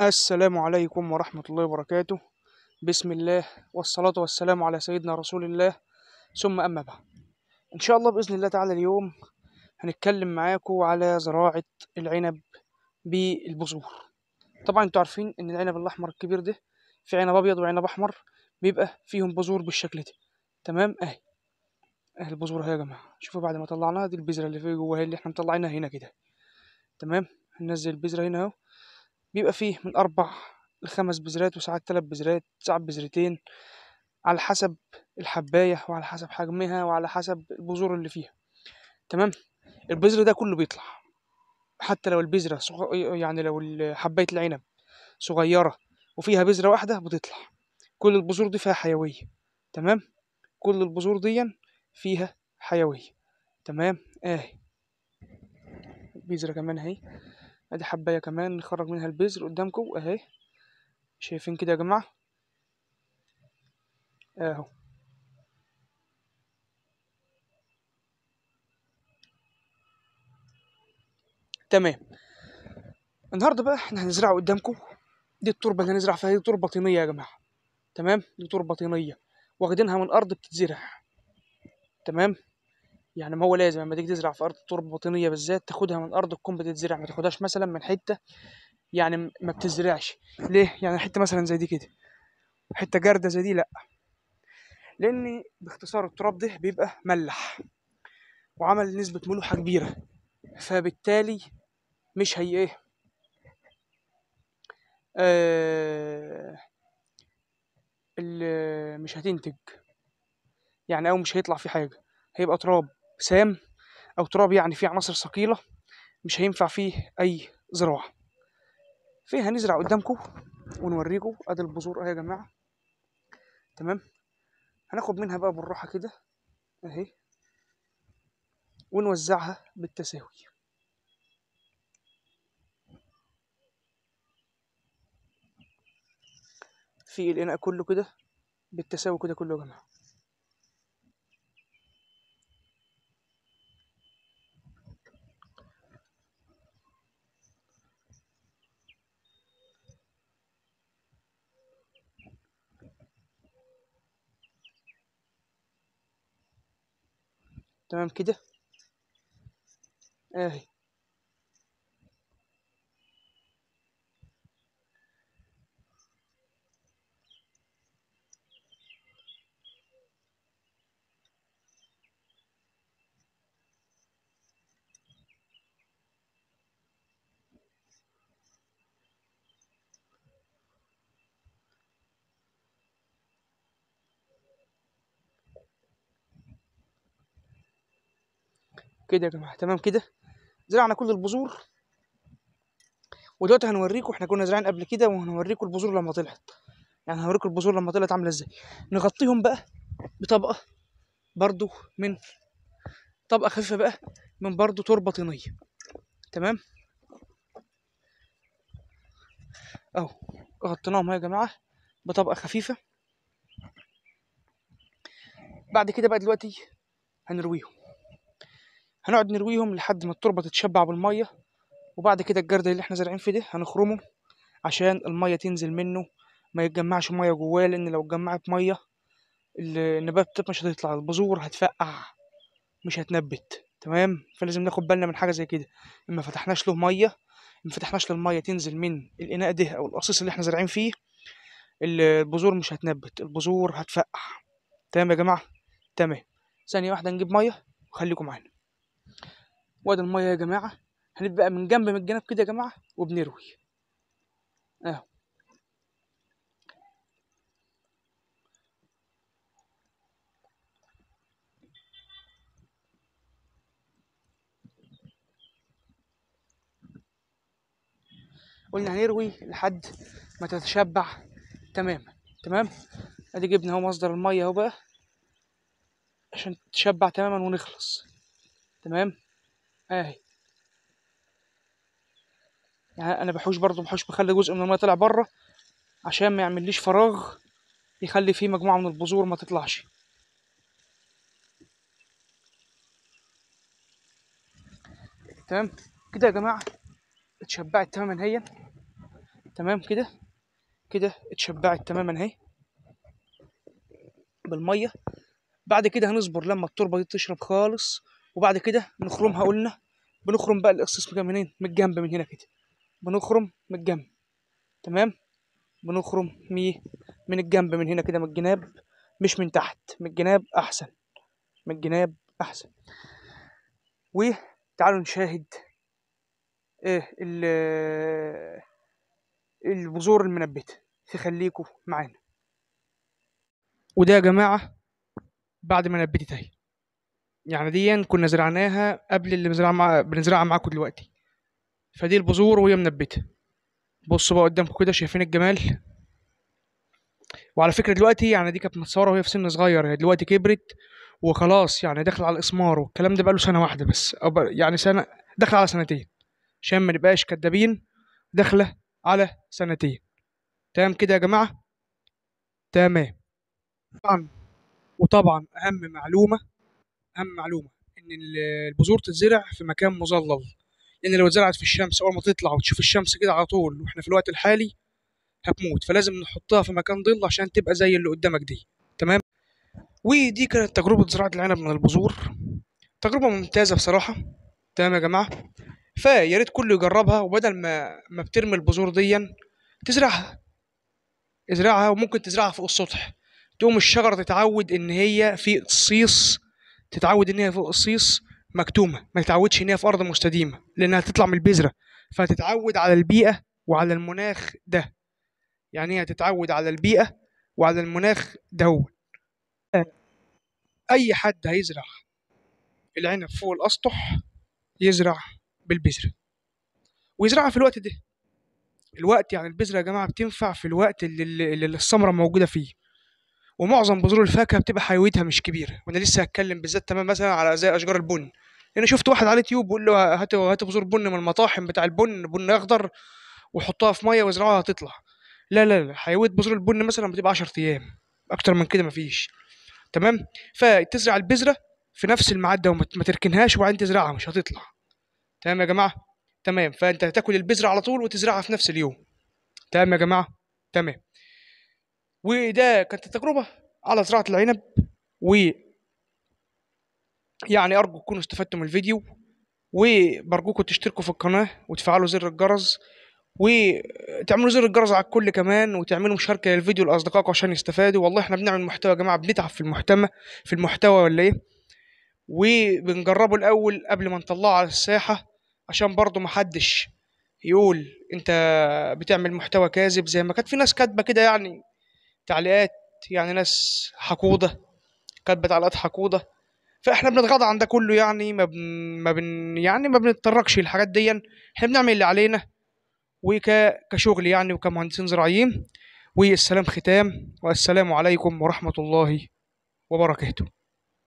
السلام عليكم ورحمة الله وبركاته بسم الله والصلاة والسلام على سيدنا رسول الله ثم أما بعد إن شاء الله بإذن الله تعالى اليوم هنتكلم معاكم على زراعة العنب بالبذور طبعا انتوا عارفين إن العنب الأحمر الكبير ده في عنب أبيض وعنب أحمر بيبقى فيهم بذور بالشكل ده تمام أهي أهي البذور أهي يا جماعة شوفوا بعد ما طلعناها دي البذرة اللي في جواها اللي احنا مطلعينها هنا كده تمام هننزل البذرة هنا أهو بيبقى فيه من أربع لخمس بذرات وساعات تلات بذرات ساعات بذرتين على حسب الحباية وعلى حسب حجمها وعلى حسب البذور اللي فيها تمام البذر ده كله بيطلع حتى لو البذرة صغ... يعني لو حباية العنب صغيرة وفيها بذرة واحدة بتطلع كل البذور دي فيها حيوية تمام كل البذور دي فيها حيوية تمام اهي بذرة كمان اهي ادي حبايه كمان نخرج منها البذر قدامكم اهي شايفين كده يا جماعه اهو تمام النهارده بقى احنا هنزرعه قدامكم دي التربه اللي هنزرع فيها دي تربه طينيه يا جماعه تمام دي تربه طينيه واخدينها من ارض بتتزرع تمام يعني ما هو لازم لما تيجي تزرع في ارض التربه الوطنيه بالذات تاخدها من ارض الكومب بتتزرع ما تاخدهاش مثلا من حته يعني ما بتزرعش ليه يعني حته مثلا زي دي كده حته جارده زي دي لا لان باختصار التراب ده بيبقى ملح وعمل نسبه ملوحه كبيره فبالتالي مش هي ايه آه، مش هتنتج يعني او مش هيطلع في حاجه هيبقى تراب سام أو تراب يعني فيه عناصر ثقيلة مش هينفع فيه أي زراعة فيه هنزرع قدامكم ونوريكم ادي البذور اهي يا جماعة تمام هناخد منها بقى بالراحة كده اهي ونوزعها بالتساوي في الإناء إيه كله كده بالتساوي كده كله يا جماعة تمام كده اهي كده يا جماعه تمام كده زرعنا كل البذور ودلوقتي هنوريكم احنا كنا زرعين قبل كده وهنوريكم البذور لما طلعت يعني هوريكم البذور لما طلعت عامله ازاي نغطيهم بقى بطبقه برضو من طبقه خفيفه بقى من برضو تربه طينيه تمام اهو غطيناهم يا جماعه بطبقه خفيفه بعد كده بقى دلوقتي هنرويهم هنقعد نرويهم لحد ما التربة تتشبع بالمية وبعد كده الجردل اللي احنا زارعين فيه ده هنخرمه عشان المية تنزل منه ما يتجمعش مية جواه لأن لو اتجمعت مية النبات بتاعك مش هتطلع البذور هتفقع مش هتنبت تمام فلازم ناخد بالنا من حاجة زي كده اما فتحناش له مية ما فتحناش للمية تنزل من الإناء ده أو القصيص اللي احنا زارعين فيه البذور مش هتنبت البذور هتفقع تمام يا جماعة تمام ثانية واحدة نجيب مية وخليكم معانا وادي الميه يا جماعه هنبقى من جنب من الجنب كده يا جماعه وبنروي اهو قلنا هنروي لحد ما تتشبع تماما تمام ادي جبنا اهو مصدر الميه اهو بقى عشان تتشبع تماما ونخلص تمام اهي يعني انا بحوش برضو بحوش بخلي جزء من الميه طلع بره عشان ما يعمليش فراغ يخلي فيه مجموعه من البذور ما تطلعش تمام كده يا جماعه اتشبعت تماما هي تمام كده كده اتشبعت تماما اهي بالميه بعد كده هنصبر لما التربه دي تشرب خالص وبعد كده بنخرمها قلنا بنخرم بقى الاكسس من منين من الجنب من هنا كده بنخرم من الجنب تمام بنخرم ميه من الجنب من هنا كده من الجناب مش من تحت من الجناب احسن من الجناب احسن وتعالوا نشاهد ايه البذور المنبته فخليكوا معانا وده يا جماعه بعد ما نبتت اهي يعني دي كنا زرعناها قبل اللي بنزرعها مع... بنزرعها معاكم دلوقتي فدي البذور وهي منبته بصوا بقى قدامكم كده شايفين الجمال وعلى فكره دلوقتي يعني دي كانت متصوره وهي في سن صغير هي دلوقتي كبرت وخلاص يعني داخل على الاسمار والكلام ده بقاله سنه واحده بس أو يعني سنه داخله على سنتين عشان ما نبقاش كدابين داخله على سنتين تمام كده يا جماعه تمام طبعا وطبعا اهم معلومه اهم معلومه ان البذور تتزرع في مكان مظلل لان لو اتزرعت في الشمس اول ما تطلع وتشوف الشمس كده على طول واحنا في الوقت الحالي هتموت فلازم نحطها في مكان ظل عشان تبقى زي اللي قدامك دي تمام ودي كانت تجربه زراعه العنب من البذور تجربه ممتازه بصراحه تمام يا جماعه فيا ريت كله يجربها وبدل ما ما بترمي البذور ديا تزرعها ازرعها وممكن تزرعها فوق السطح تقوم الشجرة تتعود إن هي في قصيص تتعود ان هي فوق قصيص مكتومه ما تتعودش ان هي في ارض مستديمه لانها تطلع من البذره فتتعود على البيئه وعلى المناخ ده يعني هي تتعود على البيئه وعلى المناخ ده اي حد هيزرع العنب فوق الاسطح يزرع بالبذره ويزرعها في الوقت ده الوقت يعني البذره يا جماعه بتنفع في الوقت اللي, اللي الثمره موجوده فيه ومعظم بذور الفاكهه بتبقى حيويتها مش كبيره وانا لسه هتكلم بالذات تمام مثلا على زي اشجار البن انا شفت واحد على اليوتيوب بيقول له هات هات بذور بن من المطاحن بتاع البن بن اخضر وحطها في ميه وازرعوها هتطلع لا لا لا حيويه بذور البن مثلا بتبقى 10 ايام اكتر من كده مفيش تمام فتزرع البذره في نفس المعده وما تركنهاش وبعدين تزرعها مش هتطلع تمام يا جماعه تمام فانت هتاكل البذره على طول وتزرعها في نفس اليوم تمام يا جماعه تمام وده كانت التجربه على زراعه العنب و يعني ارجو تكونوا استفدتوا من الفيديو وبرجوكم تشتركوا في القناه وتفعلوا زر الجرس وتعملوا زر الجرس على الكل كمان وتعملوا مشاركه للفيديو لاصدقائكم عشان يستفادوا والله احنا بنعمل محتوى يا جماعه بنتعب في المحتوى في المحتوى ولا ايه وبنجربه الاول قبل ما نطلعه على الساحه عشان برضه محدش يقول انت بتعمل محتوى كاذب زي ما كانت في ناس كاتبه كده يعني تعليقات يعني ناس حقودة كاتبة تعليقات حقودة فاحنا بنتغاضى عن ده كله يعني ما بن... ما بن... يعني ما بنتطرقش للحاجات دي احنا بنعمل اللي علينا وكشغل وك... يعني وكمهندسين زراعيين والسلام ختام والسلام عليكم ورحمة الله وبركاته